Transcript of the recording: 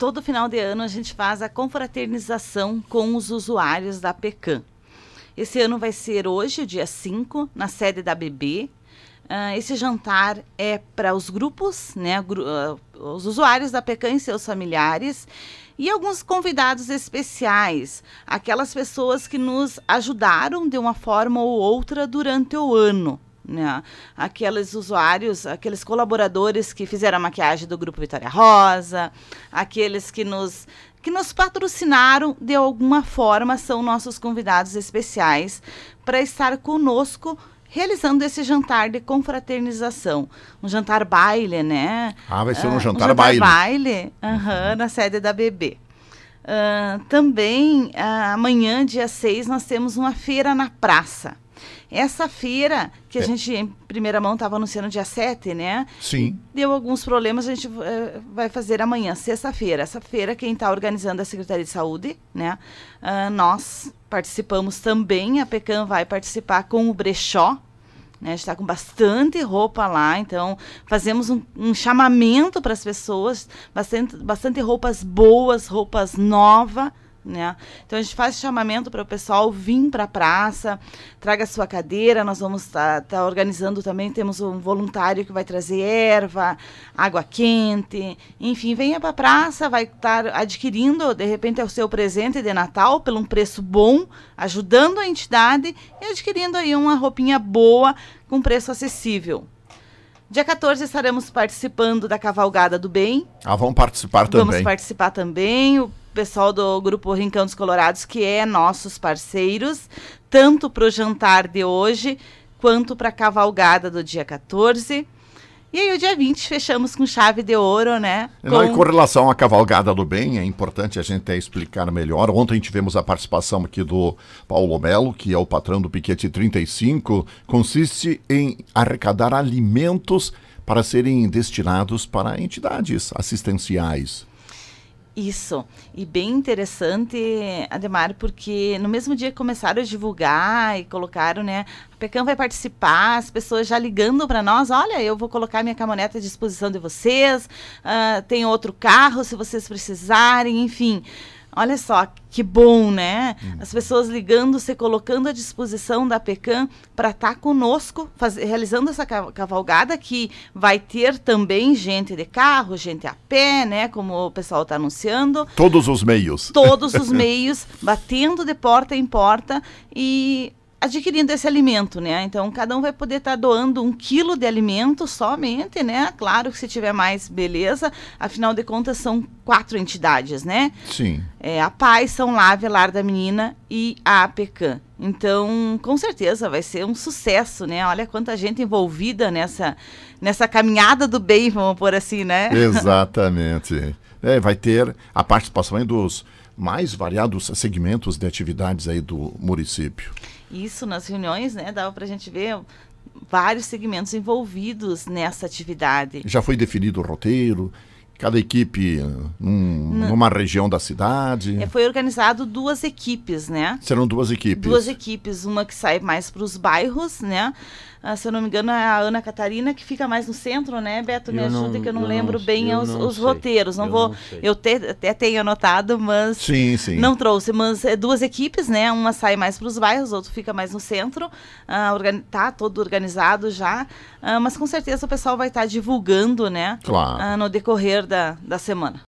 todo final de ano a gente faz a confraternização com os usuários da PECAM. Esse ano vai ser hoje, dia 5, na sede da BB. Uh, ah, esse jantar é para os grupos, né, gru uh, os usuários da PECAM e seus familiares, e alguns convidados especiais, aquelas pessoas que nos ajudaram de uma forma ou outra durante o ano né? Aqueles usuários, aqueles colaboradores que fizeram a maquiagem do grupo Vitória Rosa, aqueles que nos que nos patrocinaram de alguma forma são nossos convidados especiais para estar conosco realizando esse jantar de confraternização. Um jantar baile, né? Ah, vai ser um ah, jantar, uh, um jantar baile. baile uhum. na sede da BB. Uh, ah, também, ah, amanhã, dia 6, nós temos uma feira na praça. Essa feira, que a é. gente em primeira mão estava anunciando dia 7, né? Sim. Deu alguns problemas, a gente uh, vai fazer amanhã, sexta-feira. Essa feira, quem está organizando é a Secretaria de Saúde, né? Uh, nós participamos também, a PECAM vai participar com o brechó, né, está com bastante roupa lá, então fazemos um, um chamamento para as pessoas, bastante, bastante roupas boas, roupas novas, né? Então a gente faz chamamento para o pessoal vir para a praça, traga sua cadeira, nós vamos estar tá, tá organizando também, temos um voluntário que vai trazer erva, água quente, enfim, venha para a praça, vai estar tá adquirindo de repente é o seu presente de Natal pelo um preço bom, ajudando a entidade e adquirindo aí uma roupinha boa com preço acessível. Dia 14 estaremos participando da Cavalgada do Bem. Ah, vão participar também. Vamos participar também. O pessoal do grupo Rincão dos Colorados, que é nossos parceiros, tanto para o jantar de hoje quanto para a cavalgada do dia 14. E aí, o dia 20, fechamos com chave de ouro, né? Com... Não, e com relação à cavalgada do bem, é importante a gente até explicar melhor. Ontem tivemos a participação aqui do Paulo Melo, que é o patrão do Piquete 35. Consiste em arrecadar alimentos para serem destinados para entidades assistenciais. Isso. E bem interessante, Ademar, porque no mesmo dia que começaram a divulgar e colocaram, né, a Pecan vai participar, as pessoas já ligando para nós, olha, eu vou colocar minha caminhonete à disposição de vocês, uh, tem outro carro se vocês precisarem, enfim. Olha só que bom, né? Hum. As pessoas ligando, se colocando à disposição da PECAM para estar tá conosco, faz, realizando essa cavalgada que vai ter também gente de carro, gente a pé, né? Como o pessoal está anunciando. Todos os meios. Todos os meios, batendo de porta em porta e adquirindo esse alimento, né? Então cada um vai poder estar tá doando um quilo de alimento somente, né? Claro que se tiver mais, beleza. Afinal de contas são quatro entidades, né? Sim. É, a Paz, São Lá, Velar da Menina e a APECAM. Então, com certeza vai ser um sucesso, né? Olha quanta gente envolvida nessa, nessa caminhada do bem, vamos por assim, né? Exatamente. É, vai ter a participação dos mais variados segmentos de atividades aí do município. Isso, nas reuniões, né, dava para a gente ver vários segmentos envolvidos nessa atividade. Já foi definido o roteiro, Cada equipe eh, num, numa região da cidade. É, foi organizado duas equipes, né? Serão duas equipes. Duas equipes, uma que sai mais para os bairros, né? Ah, se eu não me engano, é a Ana Catarina, que fica mais no centro, né, Beto? Me eu ajuda não, que eu não eu lembro não, bem os, os roteiros. Não eu vou. Não eu te, até tenho anotado, mas. Sim, sim. Não trouxe. Mas é duas equipes, né? Uma sai mais para os bairros, outra fica mais no centro. Ah, tá todo organizado já. Ah, mas com certeza o pessoal vai estar tá divulgando, né? Claro. Ah, no decorrer da, da semana.